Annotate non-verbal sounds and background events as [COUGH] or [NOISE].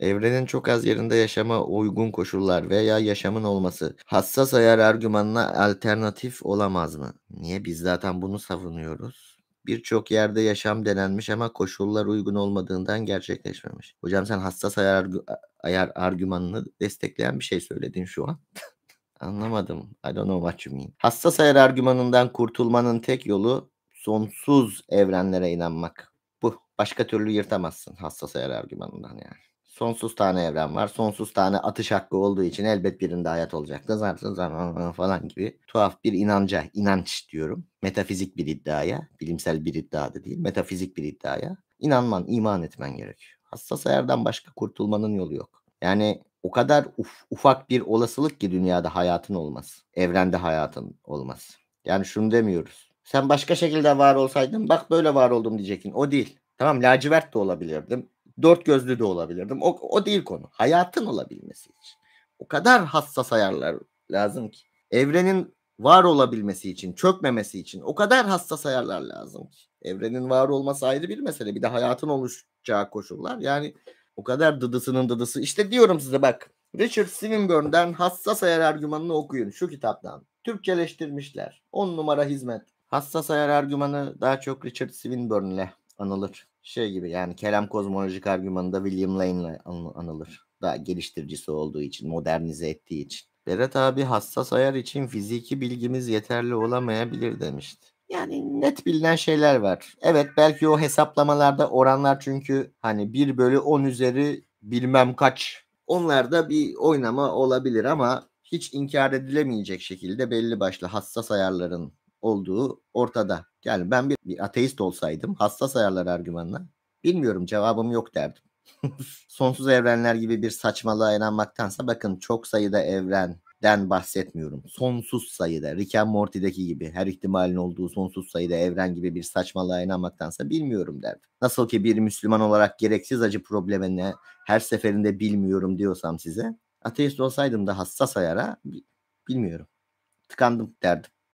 Evrenin çok az yerinde yaşama uygun koşullar veya yaşamın olması hassas ayar argümanına alternatif olamaz mı? Niye biz zaten bunu savunuyoruz? Birçok yerde yaşam denenmiş ama koşullar uygun olmadığından gerçekleşmemiş. Hocam sen hassas ayar, argü ayar argümanını destekleyen bir şey söyledin şu an. [LAUGHS] Anlamadım. I don't know what you mean. Hassas ayar argümanından kurtulmanın tek yolu sonsuz evrenlere inanmak. Bu. Başka türlü yırtamazsın hassas ayar argümanından yani sonsuz tane evren var. Sonsuz tane atış hakkı olduğu için elbet birinde hayat olacaktı. Zaten zaman falan gibi tuhaf bir inanca, inanç diyorum. Metafizik bir iddiaya, bilimsel bir iddia da değil, metafizik bir iddiaya inanman, iman etmen gerekiyor. Hassas ayardan başka kurtulmanın yolu yok. Yani o kadar uf, ufak bir olasılık ki dünyada hayatın olmaz. Evrende hayatın olmaz. Yani şunu demiyoruz. Sen başka şekilde var olsaydın bak böyle var oldum diyecektin. O değil. Tamam lacivert de olabilirdim Dört gözlü de olabilirdim. O, o değil konu. Hayatın olabilmesi için. O kadar hassas ayarlar lazım ki. Evrenin var olabilmesi için, çökmemesi için o kadar hassas ayarlar lazım ki. Evrenin var olması ayrı bir mesele. Bir de hayatın oluşacağı koşullar. Yani o kadar dıdısının dıdısı. İşte diyorum size bak. Richard Swinburne'den hassas ayar argümanını okuyun şu kitaptan. Türkçeleştirmişler. 10 numara hizmet. Hassas ayar argümanı daha çok Richard Swinburne ile anılır şey gibi yani kelam kozmolojik argümanında William Lane'le anılır. Daha geliştiricisi olduğu için, modernize ettiği için. Berat abi hassas ayar için fiziki bilgimiz yeterli olamayabilir demişti. Yani net bilinen şeyler var. Evet belki o hesaplamalarda oranlar çünkü hani 1 bölü 10 üzeri bilmem kaç. Onlarda bir oynama olabilir ama hiç inkar edilemeyecek şekilde belli başlı hassas ayarların olduğu ortada. Yani ben bir, bir ateist olsaydım hassas ayarlar argümanına bilmiyorum cevabım yok derdim. [LAUGHS] Sonsuz evrenler gibi bir saçmalığa inanmaktansa bakın çok sayıda evren den bahsetmiyorum. Sonsuz sayıda Rick and Morty'deki gibi her ihtimalin olduğu sonsuz sayıda evren gibi bir saçmalığa inanmaktansa bilmiyorum derdim. Nasıl ki bir Müslüman olarak gereksiz acı problemine her seferinde bilmiyorum diyorsam size ateist olsaydım da hassas ayara bilmiyorum. Tıkandım derdim.